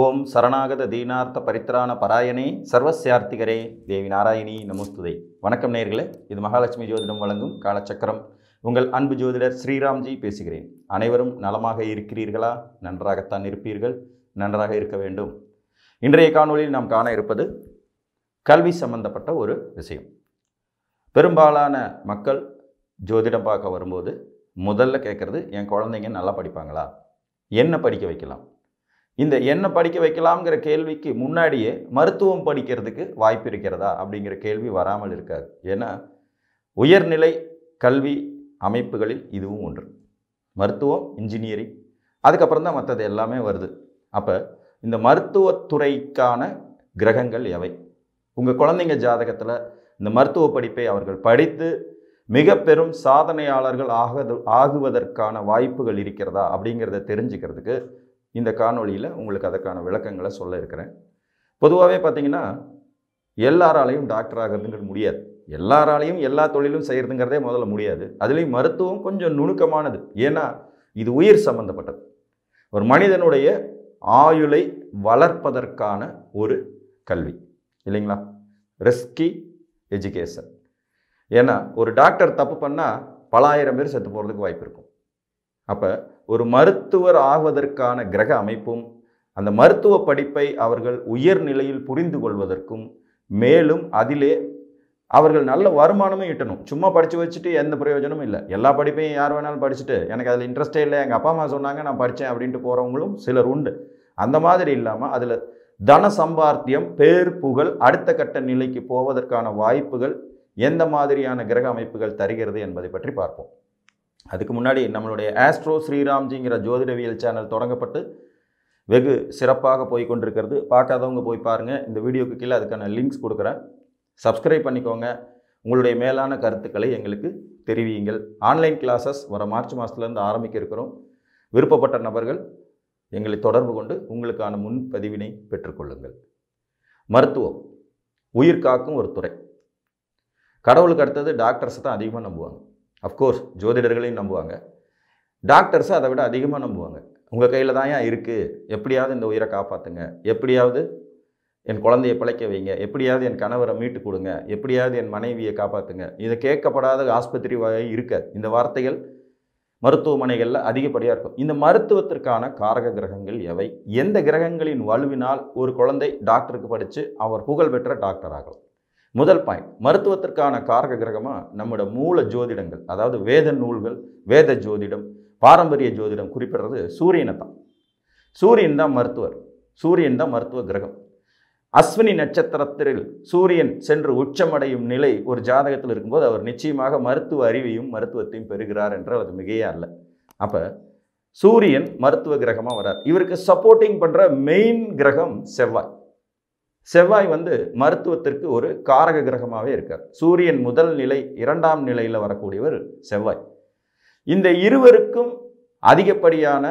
ஓம் சரணாகத தீனார்த்த பரித்ராண பராயணே சர்வசியார்த்திகரே தேவி நாராயணி நமஸ்துதை வணக்கம் நேர்களே இது மகாலட்சுமி ஜோதிடம் வழங்கும் காலச்சக்கரம் உங்கள் அன்பு ஜோதிடர் ஸ்ரீராம்ஜி பேசுகிறேன் அனைவரும் நலமாக இருக்கிறீர்களா நன்றாகத்தான் இருப்பீர்கள் நன்றாக இருக்க வேண்டும் இன்றைய காணொலியில் நாம் காண இருப்பது கல்வி சம்பந்தப்பட்ட ஒரு விஷயம் பெரும்பாலான மக்கள் ஜோதிடம் பார்க்க வரும்போது முதல்ல கேட்குறது என் குழந்தைங்க நல்லா படிப்பாங்களா என்ன படிக்க வைக்கலாம் இந்த என்ன படிக்க வைக்கலாம்ங்கிற கேள்விக்கு முன்னாடியே மருத்துவம் படிக்கிறதுக்கு வாய்ப்பு இருக்கிறதா அப்படிங்கிற கேள்வி வராமல் இருக்காது ஏன்னா உயர்நிலை கல்வி அமைப்புகளில் இதுவும் ஒன்று மருத்துவம் இன்ஜினியரிங் அதுக்கப்புறம் தான் மற்றது எல்லாமே வருது அப்போ இந்த மருத்துவத்துறைக்கான கிரகங்கள் எவை உங்கள் குழந்தைங்க ஜாதகத்தில் இந்த மருத்துவ படிப்பை அவர்கள் படித்து மிக பெரும் சாதனையாளர்கள் ஆகது ஆகுவதற்கான வாய்ப்புகள் இருக்கிறதா அப்படிங்கிறத தெரிஞ்சுக்கிறதுக்கு இந்த காணொளியில் உங்களுக்கு அதற்கான விளக்கங்களை சொல்ல இருக்கிறேன் பொதுவாகவே பார்த்திங்கன்னா எல்லாராலையும் டாக்டர் ஆகிறதுங்கிறது முடியாது எல்லாராலையும் எல்லா தொழிலும் செய்கிறதுங்கிறதே முதல்ல முடியாது அதுலேயும் மருத்துவம் கொஞ்சம் நுணுக்கமானது ஏன்னா இது உயிர் சம்பந்தப்பட்டது ஒரு மனிதனுடைய ஆயுளை வளர்ப்பதற்கான ஒரு கல்வி இல்லைங்களா ரெஸ்கி எஜுகேஷன் ஏன்னா ஒரு டாக்டர் தப்பு பண்ணால் பல ஆயிரம் பேர் செத்து போகிறதுக்கு வாய்ப்பு இருக்கும் அப்போ ஒரு மருத்துவர் ஆவதற்கான கிரக அமைப்பும் அந்த மருத்துவ படிப்பை அவர்கள் உயர்நிலையில் புரிந்து கொள்வதற்கும் மேலும் அதிலே அவர்கள் நல்ல வருமானமும் ஈட்டணும் சும்மா படித்து வச்சுட்டு எந்த பிரயோஜனமும் இல்லை எல்லா படிப்பையும் யார் வேணாலும் படிச்சுட்டு எனக்கு அதில் இன்ட்ரெஸ்டே இல்லை எங்கள் அப்பா அம்மா சொன்னாங்க நான் படித்தேன் அப்படின்ட்டு போகிறவங்களும் சிலர் உண்டு அந்த மாதிரி இல்லாமல் அதில் தன சம்பாத்தியம் பேர் புகழ் அடுத்த கட்ட நிலைக்கு போவதற்கான வாய்ப்புகள் எந்த மாதிரியான கிரக அமைப்புகள் தருகிறது என்பதை பற்றி பார்ப்போம் அதுக்கு முன்னாடி நம்மளுடைய ஆஸ்ட்ரோ ஸ்ரீராம்ஜிங்கிற ஜோதிடவியல் சேனல் தொடங்கப்பட்டு வெகு சிறப்பாக போய் கொண்டிருக்கிறது பார்க்காதவங்க போய் பாருங்கள் இந்த வீடியோக்கு கீழே அதுக்கான லிங்க்ஸ் கொடுக்குறேன் சப்ஸ்கிரைப் பண்ணிக்கோங்க உங்களுடைய மேலான கருத்துக்களை எங்களுக்கு தெரிவியுங்கள் ஆன்லைன் கிளாஸஸ் வர மார்ச் மாதத்துலேருந்து ஆரம்பிக்க இருக்கிறோம் விருப்பப்பட்ட நபர்கள் எங்களை தொடர்பு கொண்டு உங்களுக்கான முன்பதிவினை பெற்றுக்கொள்ளுங்கள் மருத்துவம் உயிர் காக்கும் ஒரு துறை கடவுளுக்கு அடுத்தது டாக்டர்ஸை தான் அதிகமாக நம்புவாங்க அஃப்கோர்ஸ் ஜோதிடர்களையும் நம்புவாங்க டாக்டர்ஸை அதை விட அதிகமாக நம்புவாங்க உங்கள் கையில் தான் ஏன் இருக்குது எப்படியாவது இந்த உயிரை காப்பாற்றுங்க எப்படியாவது என் குழந்தையை பிழைக்க வைங்க எப்படியாவது என் கணவரை மீட்டு கொடுங்க எப்படியாவது என் மனைவியை காப்பாற்றுங்க இதை கேட்கப்படாத ஆஸ்பத்திரி வகை இருக்க இந்த வார்த்தைகள் மருத்துவமனைகளில் அதிகப்படியாக இருக்கும் இந்த மருத்துவத்திற்கான காரக கிரகங்கள் எவை எந்த கிரகங்களின் வலுவினால் ஒரு குழந்தை டாக்டருக்கு படித்து அவர் புகழ்பெற்ற டாக்டர் ஆகலாம் முதல் பாயிண்ட் மருத்துவத்திற்கான காரக கிரகமாக நம்மளோட மூல ஜோதிடங்கள் அதாவது வேத நூல்கள் வேத ஜோதிடம் பாரம்பரிய ஜோதிடம் குறிப்பிடுறது சூரியனை தான் சூரியன் தான் மருத்துவர் சூரியன் தான் மருத்துவ கிரகம் அஸ்வினி நட்சத்திரத்தில் சூரியன் சென்று உச்சமடையும் நிலை ஒரு ஜாதகத்தில் இருக்கும்போது அவர் நிச்சயமாக மருத்துவ அறிவையும் மருத்துவத்தையும் பெறுகிறார் என்று அது மிகையே அல்ல அப்போ சூரியன் மருத்துவ கிரகமாக வரார் இவருக்கு சப்போர்ட்டிங் பண்ணுற மெயின் கிரகம் செவ்வாய் செவ்வாய் வந்து மருத்துவத்திற்கு ஒரு காரக கிரகமாகவே இருக்கார் சூரியன் முதல் நிலை இரண்டாம் நிலையில் வரக்கூடியவர் செவ்வாய் இந்த இருவருக்கும் அதிகப்படியான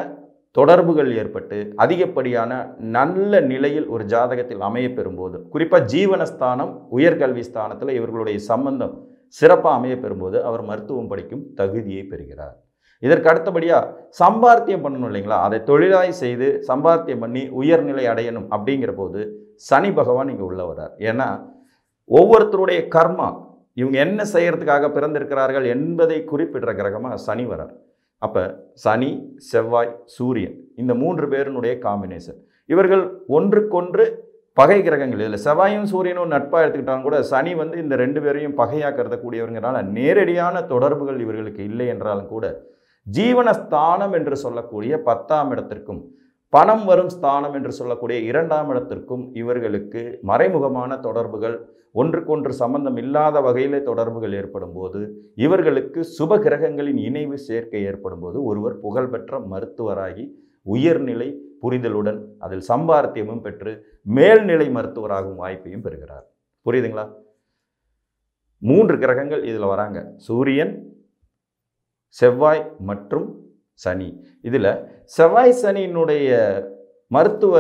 தொடர்புகள் ஏற்பட்டு அதிகப்படியான நல்ல நிலையில் ஒரு ஜாதகத்தில் அமைய பெறும்போது குறிப்பாக ஜீவனஸ்தானம் உயர்கல்வி ஸ்தானத்தில் இவர்களுடைய சம்பந்தம் சிறப்பாக அமைய பெறும்போது அவர் மருத்துவம் படிக்கும் தகுதியை பெறுகிறார் இதற்கு அடுத்தபடியாக சம்பார்த்தியம் பண்ணணும் இல்லைங்களா அதை தொழிலாய் செய்து சம்பார்த்தியம் பண்ணி உயர்நிலை அடையணும் அப்படிங்கிற போது சனி பகவான் இங்கே உள்ள வர்றார் ஏன்னா ஒவ்வொருத்தருடைய கர்மா இவங்க என்ன செய்யறதுக்காக பிறந்திருக்கிறார்கள் என்பதை குறிப்பிடுற கிரகமாக சனி வரார் அப்போ சனி செவ்வாய் சூரியன் இந்த மூன்று பேருனுடைய காம்பினேஷன் இவர்கள் ஒன்றுக்கொன்று பகை கிரகங்கள் இதில் செவ்வாயும் சூரியனும் நட்பாக எடுத்துக்கிட்டாலும் கூட சனி வந்து இந்த ரெண்டு பேரையும் பகையாக கருதக்கூடியவங்கிறனால நேரடியான தொடர்புகள் இவர்களுக்கு இல்லை என்றாலும் கூட ஜீவனஸ்தானம் என்று சொல்லக்கூடிய பத்தாம் இடத்திற்கும் பணம் வரும் ஸ்தானம் என்று சொல்லக்கூடிய இரண்டாம் இடத்திற்கும் இவர்களுக்கு மறைமுகமான தொடர்புகள் ஒன்றுக்கொன்று சம்பந்தம் இல்லாத வகையில் தொடர்புகள் ஏற்படும் போது இவர்களுக்கு சுப கிரகங்களின் இணைவு சேர்க்கை ஏற்படும் போது ஒருவர் புகழ்பெற்ற மருத்துவராகி உயர்நிலை புரிதலுடன் அதில் சம்பாரத்தியமும் பெற்று மேல்நிலை மருத்துவராகும் வாய்ப்பையும் பெறுகிறார் புரியுதுங்களா மூன்று கிரகங்கள் இதில் வராங்க சூரியன் செவ்வாய் மற்றும் சனி இதில் செவ்வாய் சனியினுடைய மருத்துவ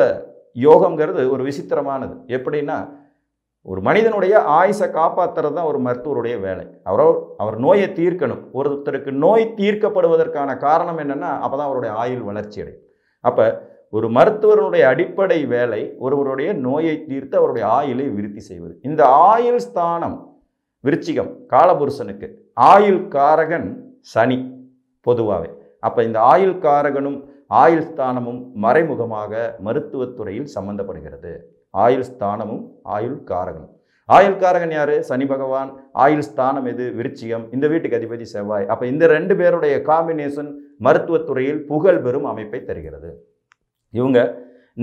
யோகங்கிறது ஒரு விசித்திரமானது எப்படின்னா ஒரு மனிதனுடைய ஆயுசை காப்பாற்றுறது தான் ஒரு மருத்துவருடைய வேலை அவரோ அவர் நோயை தீர்க்கணும் ஒருத்தருக்கு நோய் தீர்க்கப்படுவதற்கான காரணம் என்னென்னா அப்போ தான் அவருடைய ஆயுள் வளர்ச்சி அடையும் அப்போ ஒரு மருத்துவருடைய அடிப்படை வேலை ஒருவருடைய நோயை தீர்த்து அவருடைய ஆயுளை விருத்தி செய்வது இந்த ஆயுள் ஸ்தானம் விருச்சிகம் காலபுருஷனுக்கு ஆயுள் காரகன் சனி பொதுவாகவே அப்போ இந்த ஆயுள் காரகனும் ஆயுள் ஸ்தானமும் மறைமுகமாக மருத்துவத்துறையில் சம்பந்தப்படுகிறது ஆயுள் ஸ்தானமும் ஆயுள் காரகனும் ஆயுள் காரகன் யாரு சனி பகவான் ஆயுள் ஸ்தானம் எது விருச்சியம் இந்த வீட்டுக்கு அதிபதி செவ்வாய் அப்போ இந்த ரெண்டு பேருடைய காம்பினேஷன் மருத்துவத்துறையில் புகழ் பெறும் அமைப்பை தருகிறது இவங்க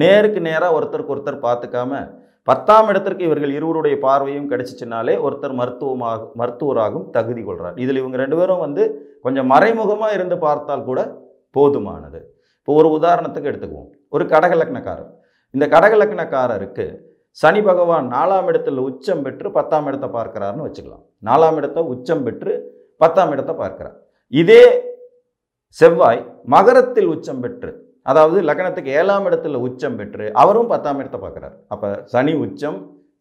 நேருக்கு நேராக ஒருத்தருக்கு ஒருத்தர் பார்த்துக்காம பத்தாம் இடத்திற்கு இவர்கள் இருவருடைய பார்வையும் கிடைச்சிச்சினாலே ஒருத்தர் மருத்துவமாக மருத்துவராகும் தகுதி கொள்கிறார் இதில் இவங்க ரெண்டு பேரும் வந்து கொஞ்சம் மறைமுகமாக இருந்து பார்த்தால் கூட போதுமானது இப்போ ஒரு உதாரணத்துக்கு எடுத்துக்குவோம் ஒரு கடகலக்னக்காரர் இந்த கடகலக்கணக்காரருக்கு சனி பகவான் நாலாம் இடத்துல உச்சம் பெற்று பத்தாம் இடத்தை பார்க்கிறாருன்னு வச்சுக்கலாம் நாலாம் இடத்த உச்சம் பெற்று பத்தாம் இடத்தை பார்க்கிறார் இதே செவ்வாய் மகரத்தில் உச்சம் பெற்று அதாவது லக்கணத்துக்கு ஏழாம் இடத்துல உச்சம் பெற்று அவரும் பத்தாம் இடத்தை பார்க்குறார் அப்போ சனி உச்சம்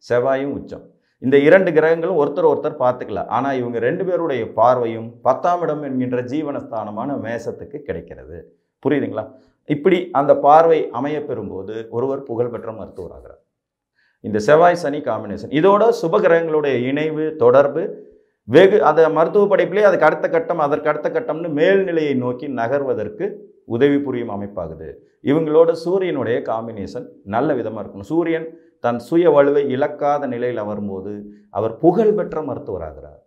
செவ்வாயும் உச்சம் இந்த இரண்டு கிரகங்களும் ஒருத்தர் ஒருத்தர் பார்த்துக்கல ஆனால் இவங்க ரெண்டு பேருடைய பார்வையும் பத்தாம் இடம் என்கின்ற ஜீவனஸ்தானமான மேசத்துக்கு கிடைக்கிறது புரியுதுங்களா இப்படி அந்த பார்வை அமைய பெறும்போது ஒருவர் புகழ்பெற்ற மருத்துவராகிறார் இந்த செவ்வாய் சனி காம்பினேஷன் இதோட சுபகிரகங்களுடைய இணைவு தொடர்பு வெகு அந்த மருத்துவ படிப்பிலே அதுக்கு அடுத்த கட்டம் அதற்கு அடுத்த கட்டம்னு மேல்நிலையை நோக்கி நகர்வதற்கு உதவி புரியும் அமைப்பாகுது இவங்களோட சூரியனுடைய காம்பினேஷன் நல்ல விதமாக இருக்கணும் சூரியன் தன் சுய வலுவை இழக்காத நிலையில் வரும்போது அவர் புகழ்பெற்ற மருத்துவராகிறார்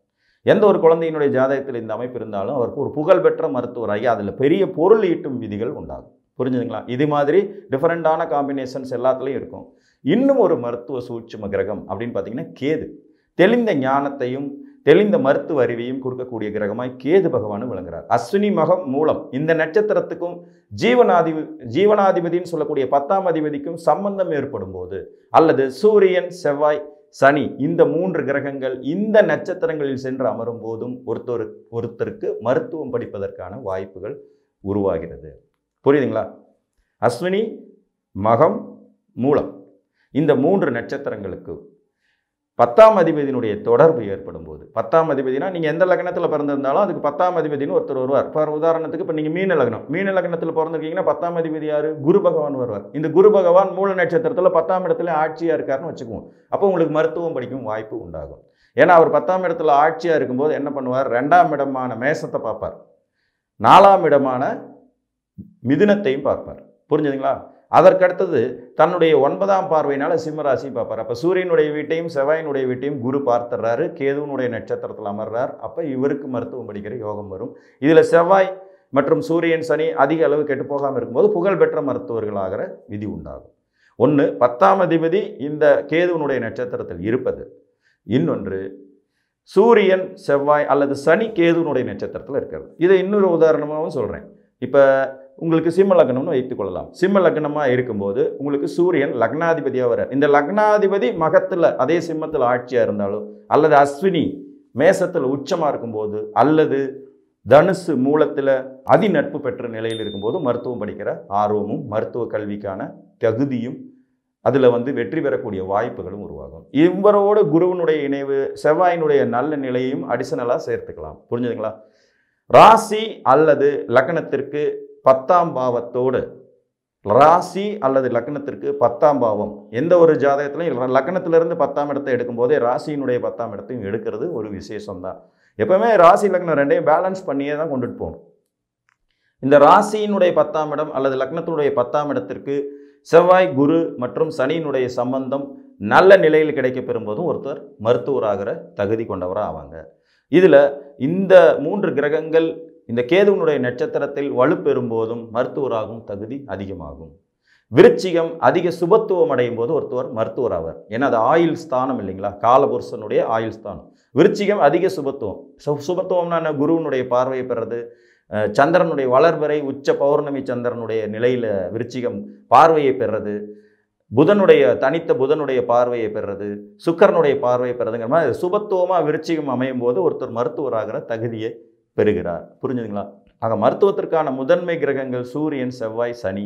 எந்த ஒரு குழந்தையினுடைய ஜாதகத்தில் இந்த அமைப்பு இருந்தாலும் அவருக்கு ஒரு புகழ்பெற்ற மருத்துவராகி அதில் பெரிய பொருள் ஈட்டும் விதிகள் உண்டாகும் புரிஞ்சுதுங்களா இது மாதிரி டிஃப்ரெண்ட்டான காம்பினேஷன்ஸ் எல்லாத்துலேயும் இருக்கும் இன்னும் ஒரு மருத்துவ சூட்சும கிரகம் அப்படின்னு பார்த்தீங்கன்னா கேது தெளிந்த ஞானத்தையும் தெளிந்த மருத்துவ அறிவையும் கொடுக்கக்கூடிய கிரகமாய் கேது பகவானும் விளங்குறார் அஸ்வினி மகம் மூலம் இந்த நட்சத்திரத்துக்கும் ஜீவனாதி ஜீவனாதிபதினு சொல்லக்கூடிய பத்தாம் அதிபதிக்கும் சம்பந்தம் ஏற்படும் போது அல்லது சூரியன் செவ்வாய் சனி இந்த மூன்று கிரகங்கள் இந்த நட்சத்திரங்களில் சென்று அமரும் போதும் ஒருத்தொரு ஒருத்தருக்கு மருத்துவம் படிப்பதற்கான வாய்ப்புகள் உருவாகிறது புரியுதுங்களா அஸ்வினி மகம் மூலம் இந்த மூன்று நட்சத்திரங்களுக்கு பத்தாம் அதிபதியினுடைய தொடர்பு ஏற்படும் போது பத்தாம் அதிபதினா நீங்கள் எந்த லக்னத்தில் பிறந்திருந்தாலும் அதுக்கு பத்தாம் அதிபதினு ஒருத்தர் வருவார் ஃபார் உதாரணத்துக்கு இப்போ நீங்கள் மீன லக்னம் மீன லக்னத்தில் பிறந்திருக்கீங்கன்னா பத்தாம் அதிபதி யார் குரு பகவான் வருவார் இந்த குரு பகவான் மூல நட்சத்திரத்தில் பத்தாம் இடத்துல ஆட்சியாக இருக்காருன்னு வச்சுக்குவோம் அப்போ உங்களுக்கு மருத்துவம் படிக்கும் வாய்ப்பு உண்டாகும் ஏன்னா அவர் பத்தாம் இடத்துல ஆட்சியாக இருக்கும்போது என்ன பண்ணுவார் ரெண்டாம் இடமான மேசத்தை பார்ப்பார் நாலாம் இடமான மிதுனத்தையும் பார்ப்பார் புரிஞ்சுதுங்களா அதற்கடுத்தது தன்னுடைய ஒன்பதாம் பார்வையினால் சிம்மராசி பார்ப்பார் அப்போ சூரியனுடைய வீட்டையும் செவ்வாயினுடைய வீட்டையும் குரு பார்த்துடுறாரு கேதுவனுடைய நட்சத்திரத்தில் அமர்றார் அப்போ இவருக்கு மருத்துவம் படிக்கிற யோகம் வரும் இதில் செவ்வாய் மற்றும் சூரியன் சனி அதிக அளவு கெட்டு போகாமல் இருக்கும்போது புகழ்பெற்ற மருத்துவர்களாகிற விதி உண்டாகும் ஒன்று பத்தாம் அதிபதி இந்த கேதுவனுடைய நட்சத்திரத்தில் இருப்பது இன்னொன்று சூரியன் செவ்வாய் அல்லது சனி கேதுவனுடைய நட்சத்திரத்தில் இருக்கிறது இதை இன்னொரு உதாரணமாகவும் சொல்கிறேன் இப்போ உங்களுக்கு சிம்ம லக்னம்னு வைத்துக்கொள்ளலாம் சிம்ம லக்னமாக இருக்கும்போது உங்களுக்கு சூரியன் லக்னாதிபதியாக வர்றார் இந்த லக்னாதிபதி மகத்தில் அதே சிம்மத்தில் ஆட்சியாக இருந்தாலும் அல்லது அஸ்வினி மேசத்தில் உச்சமாக இருக்கும்போது அல்லது தனுசு மூலத்தில் அதிநட்பு பெற்ற நிலையில் இருக்கும்போது மருத்துவம் படிக்கிற ஆர்வமும் மருத்துவ கல்விக்கான தகுதியும் அதில் வந்து வெற்றி பெறக்கூடிய வாய்ப்புகளும் உருவாகும் இவரோட குருவனுடைய இணைவு செவ்வாயினுடைய நல்ல நிலையையும் அடிஷனலாக சேர்த்துக்கலாம் புரிஞ்சுதுங்களா ராசி அல்லது லக்கணத்திற்கு பத்தாம் பாவத்தோடு ராசி அல்லது லக்னத்திற்கு பத்தாம் பாவம் எந்த ஒரு ஜாதகத்திலையும் லக்னத்திலிருந்து பத்தாம் இடத்தை எடுக்கும்போதே ராசியினுடைய பத்தாம் இடத்தையும் எடுக்கிறது ஒரு விசேஷம் தான் எப்போவுமே ராசி லக்னம் ரெண்டையும் பேலன்ஸ் பண்ணியே தான் கொண்டுட்டு போகணும் இந்த ராசியினுடைய பத்தாம் இடம் அல்லது லக்னத்தினுடைய பத்தாம் இடத்திற்கு செவ்வாய் குரு மற்றும் சனியினுடைய சம்பந்தம் நல்ல நிலையில் கிடைக்க பெறும்போதும் ஒருத்தர் மருத்துவராகிற தகுதி கொண்டவராக ஆவாங்க இதில் இந்த மூன்று கிரகங்கள் இந்த கேதுவனுடைய நட்சத்திரத்தில் வலுப்பெறும் போதும் மருத்துவராகும் தகுதி அதிகமாகும் விருச்சிகம் அதிக சுபத்துவம் அடையும் போது ஒருத்தவர் மருத்துவர் ஆவார் ஏன்னா அது ஆயுள் ஸ்தானம் இல்லைங்களா காலபுருஷனுடைய ஆயுள் ஸ்தானம் விருச்சிகம் அதிக சுபத்துவம் சு என்ன குருவனுடைய பார்வையை பெறது சந்திரனுடைய வளர்வரை உச்ச பௌர்ணமி சந்திரனுடைய நிலையில் விருச்சிகம் பார்வையை பெறது புதனுடைய தனித்த புதனுடைய பார்வையை பெறுறது சுக்கரனுடைய பார்வையை பெறதுங்கிற மாதிரி சுபத்துவமாக விருச்சிகம் அமையும் போது ஒருத்தர் மருத்துவராகிற தகுதியை பெறுகிறார் புரிஞ்சுதுங்களா ஆக மருத்துவத்திற்கான முதன்மை கிரகங்கள் சூரியன் செவ்வாய் சனி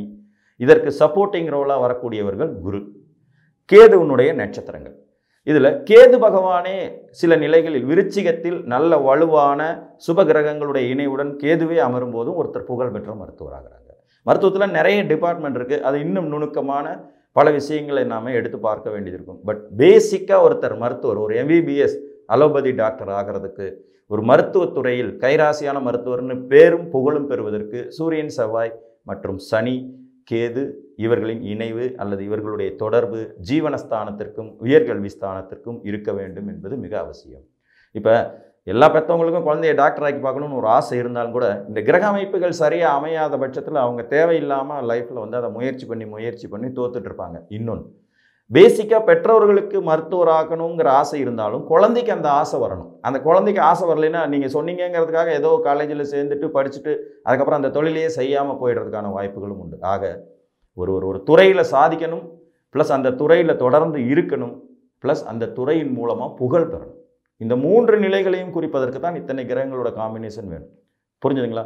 இதற்கு சப்போர்ட்டிங் ரோலாக வரக்கூடியவர்கள் குரு கேதுவனுடைய நட்சத்திரங்கள் இதில் கேது பகவானே சில நிலைகளில் விருச்சிகத்தில் நல்ல வலுவான சுப கிரகங்களுடைய இணையுடன் கேதுவே அமரும் போதும் ஒருத்தர் புகழ்பெற்ற மருத்துவராகிறாங்க மருத்துவத்தில் நிறைய டிபார்ட்மெண்ட் இருக்குது அது இன்னும் நுணுக்கமான பல விஷயங்களை நாம் எடுத்து பார்க்க வேண்டியது இருக்கும் பட் பேசிக்காக ஒருத்தர் மருத்துவர் ஒரு எம்பிபிஎஸ் அலோபதி டாக்டர் ஆகிறதுக்கு ஒரு மருத்துவத்துறையில் கைராசியான மருத்துவர்னு பேரும் புகழும் பெறுவதற்கு சூரியன் செவ்வாய் மற்றும் சனி கேது இவர்களின் இணைவு அல்லது இவர்களுடைய தொடர்பு ஜீவனஸ்தானத்திற்கும் உயர்கல்வி ஸ்தானத்திற்கும் இருக்க வேண்டும் என்பது மிக அவசியம் இப்போ எல்லா பெற்றவங்களுக்கும் குழந்தைய டாக்டர் ஆக்கி பார்க்கணும்னு ஒரு ஆசை இருந்தாலும் கூட இந்த கிரக அமைப்புகள் சரியாக அமையாத பட்சத்தில் அவங்க தேவையில்லாமல் லைஃப்பில் வந்து அதை முயற்சி பண்ணி முயற்சி பண்ணி தோத்துட்ருப்பாங்க இன்னொன்று பேசிக்காக பெற்றோர்களுக்கு மருத்துவர் ஆக்கணுங்கிற ஆசை இருந்தாலும் குழந்தைக்கு அந்த ஆசை வரணும் அந்த குழந்தைக்கு ஆசை வரலைன்னா நீங்கள் சொன்னீங்கிறதுக்காக ஏதோ காலேஜில் சேர்ந்துட்டு படிச்சுட்டு அதுக்கப்புறம் அந்த தொழிலையே செய்யாமல் போயிடுறதுக்கான வாய்ப்புகளும் உண்டு ஆக ஒரு ஒரு ஒரு துறையில் சாதிக்கணும் ப்ளஸ் அந்த துறையில் தொடர்ந்து இருக்கணும் ப்ளஸ் அந்த துறையின் மூலமாக புகழ் பெறணும் இந்த மூன்று நிலைகளையும் குறிப்பதற்கு தான் இத்தனை கிரகங்களோட காம்பினேஷன் வேணும் புரிஞ்சுதுங்களா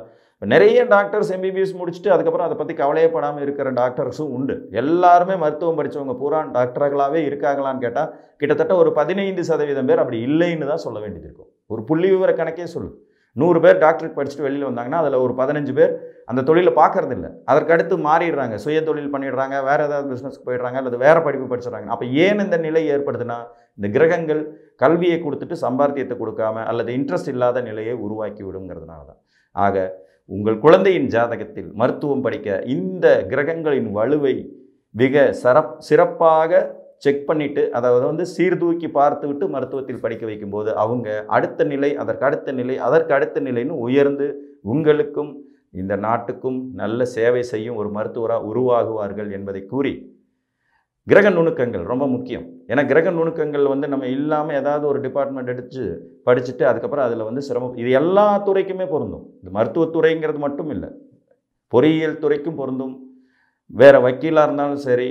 நிறைய டாக்டர்ஸ் எம்பிபிஎஸ் முடிச்சுட்டு அதுக்கப்புறம் அதை பற்றி கவலையப்படாமல் இருக்கிற டாக்டர்ஸும் உண்டு எல்லாருமே மருத்துவம் படித்தவங்க பூரா டாக்டர்களாகவே இருக்காங்களான்னு கேட்டால் கிட்டத்தட்ட ஒரு பதினைந்து சதவீதம் பேர் அப்படி இல்லைன்னு தான் சொல்ல வேண்டியது இருக்கும் ஒரு புள்ளி விவர கணக்கே சொல்லு நூறு பேர் டாக்டருக்கு படிச்சுட்டு வெளியில் வந்தாங்கன்னா அதில் ஒரு பதினஞ்சு பேர் அந்த தொழிலை பார்க்கறது இல்லை அதற்கடுத்து மாறிடுறாங்க சுய தொழில் பண்ணிடுறாங்க வேறு ஏதாவது பிஸ்னஸ்க்கு போயிடுறாங்க அல்லது வேறு படிப்பு படிச்சுறாங்க அப்போ ஏன் இந்த நிலை ஏற்படுதுன்னா இந்த கிரகங்கள் கல்வியை கொடுத்துட்டு சம்பாத்தியத்தை கொடுக்காம அல்லது இன்ட்ரெஸ்ட் இல்லாத நிலையை உருவாக்கி விடுங்கிறதுனால தான் ஆக உங்கள் குழந்தையின் ஜாதகத்தில் மருத்துவம் படிக்க இந்த கிரகங்களின் வலுவை மிக சிறப் சிறப்பாக செக் பண்ணிவிட்டு அதாவது வந்து சீர்தூக்கி பார்த்து விட்டு மருத்துவத்தில் படிக்க வைக்கும்போது அவங்க அடுத்த நிலை அதற்கு அடுத்த நிலை அதற்கு அடுத்த நிலைன்னு உயர்ந்து உங்களுக்கும் இந்த நாட்டுக்கும் நல்ல சேவை செய்யும் ஒரு மருத்துவராக உருவாகுவார்கள் என்பதை கூறி கிரக நுணுக்கங்கள் ரொம்ப முக்கியம் ஏன்னா கிரக நுணுக்கங்கள் வந்து நம்ம இல்லாமல் ஏதாவது ஒரு டிபார்ட்மெண்ட் எடுத்து படிச்சுட்டு அதுக்கப்புறம் அதில் வந்து சிரமம் இது எல்லா துறைக்குமே பொருந்தும் இந்த மருத்துவத்துறைங்கிறது மட்டும் இல்லை பொறியியல் துறைக்கும் பொருந்தும் வேறு வக்கீலாக இருந்தாலும் சரி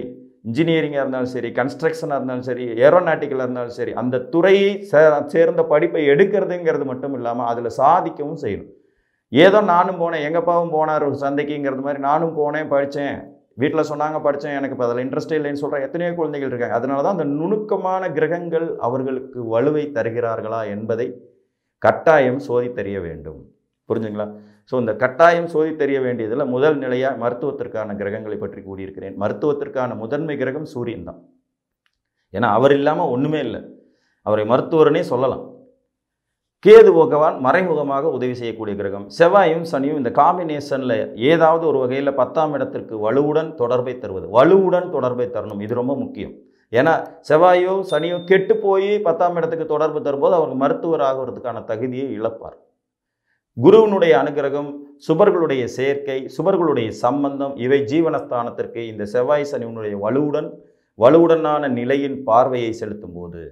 இன்ஜினியரிங்காக இருந்தாலும் சரி கன்ஸ்ட்ரக்ஷனாக இருந்தாலும் சரி ஏரோநாட்டிக்கலாக இருந்தாலும் சரி அந்த துறையை சே சேர்ந்த படிப்பை எடுக்கிறதுங்கிறது மட்டும் இல்லாமல் அதில் சாதிக்கவும் செய்யணும் ஏதோ நானும் போனேன் எங்கள் அப்பாவும் போனார் சந்தைக்குங்கிறது மாதிரி நானும் போனேன் படித்தேன் வீட்டில் சொன்னாங்க படித்தேன் எனக்கு இப்போ அதில் இன்ட்ரெஸ்டே இல்லைன்னு சொல்கிற எத்தனையோ குழந்தைகள் இருக்காங்க அதனால தான் அந்த நுணுக்கமான கிரகங்கள் அவர்களுக்கு வலுவை தருகிறார்களா என்பதை கட்டாயம் சோதி தெரிய வேண்டும் புரிஞ்சுங்களா ஸோ இந்த கட்டாயம் சோதி தெரிய வேண்டியதில் முதல் நிலையாக மருத்துவத்திற்கான கிரகங்களை பற்றி கூறியிருக்கிறேன் மருத்துவத்திற்கான முதன்மை கிரகம் சூரியன் தான் ஏன்னா அவர் இல்லாமல் ஒன்றுமே இல்லை அவரை மருத்துவர்னே சொல்லலாம் கேது போகவான் மறைமுகமாக உதவி செய்யக்கூடிய கிரகம் செவ்வாயும் சனியும் இந்த காம்பினேஷனில் ஏதாவது ஒரு வகையில் பத்தாம் இடத்திற்கு வலுவுடன் தொடர்பை தருவது வலுவுடன் தொடர்பை தரணும் இது ரொம்ப முக்கியம் ஏன்னா செவ்வாயோ சனியோ கெட்டு போய் பத்தாம் இடத்துக்கு தொடர்பு தரும்போது அவருக்கு மருத்துவர் ஆகிறதுக்கான தகுதியை இழப்பார் குருவினுடைய அனுகிரகம் சுபர்களுடைய சேர்க்கை சுபர்களுடைய சம்பந்தம் இவை ஜீவனஸ்தானத்திற்கு இந்த செவ்வாய் சனியினுடைய வலுவுடன் வலுவுடனான நிலையின் பார்வையை செலுத்தும் போது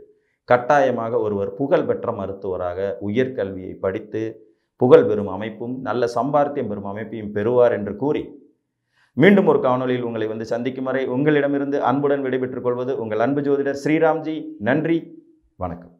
கட்டாயமாக ஒருவர் புகழ்பெற்ற மருத்துவராக உயர்கல்வியை படித்து புகழ் பெறும் அமைப்பும் நல்ல சம்பார்த்தியம் பெறும் அமைப்பையும் பெறுவார் என்று கூறி மீண்டும் ஒரு காணொலியில் உங்களை வந்து சந்திக்கும் வரை உங்களிடமிருந்து அன்புடன் விடைபெற்றுக் கொள்வது உங்கள் அன்பு ஜோதிடர் ஸ்ரீராம்ஜி நன்றி வணக்கம்